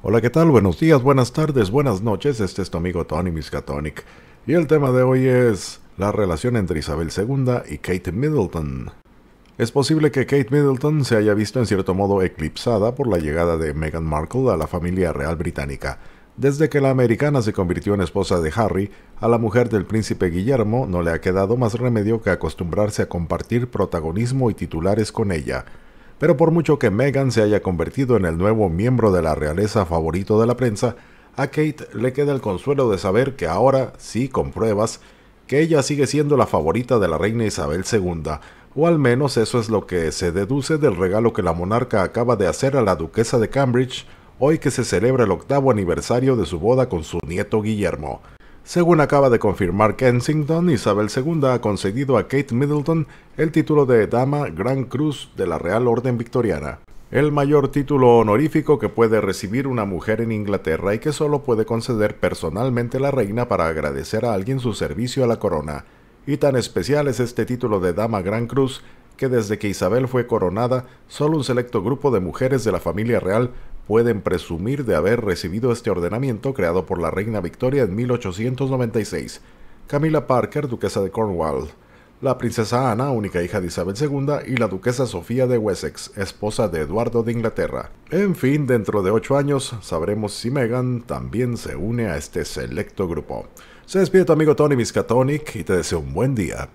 Hola, ¿qué tal? Buenos días, buenas tardes, buenas noches. Este es tu amigo Tony Miskatonic. Y el tema de hoy es la relación entre Isabel II y Kate Middleton. Es posible que Kate Middleton se haya visto en cierto modo eclipsada por la llegada de Meghan Markle a la familia real británica. Desde que la americana se convirtió en esposa de Harry, a la mujer del príncipe Guillermo no le ha quedado más remedio que acostumbrarse a compartir protagonismo y titulares con ella. Pero por mucho que Meghan se haya convertido en el nuevo miembro de la realeza favorito de la prensa, a Kate le queda el consuelo de saber que ahora sí pruebas que ella sigue siendo la favorita de la reina Isabel II, o al menos eso es lo que se deduce del regalo que la monarca acaba de hacer a la duquesa de Cambridge hoy que se celebra el octavo aniversario de su boda con su nieto Guillermo. Según acaba de confirmar Kensington, Isabel II ha concedido a Kate Middleton el título de Dama Gran Cruz de la Real Orden Victoriana, el mayor título honorífico que puede recibir una mujer en Inglaterra y que solo puede conceder personalmente la reina para agradecer a alguien su servicio a la corona. Y tan especial es este título de Dama Gran Cruz que desde que Isabel fue coronada, solo un selecto grupo de mujeres de la familia real pueden presumir de haber recibido este ordenamiento creado por la reina Victoria en 1896. Camila Parker, duquesa de Cornwall, la princesa Ana, única hija de Isabel II, y la duquesa Sofía de Wessex, esposa de Eduardo de Inglaterra. En fin, dentro de ocho años sabremos si Meghan también se une a este selecto grupo. Se despide tu amigo Tony Miskatonic y te deseo un buen día.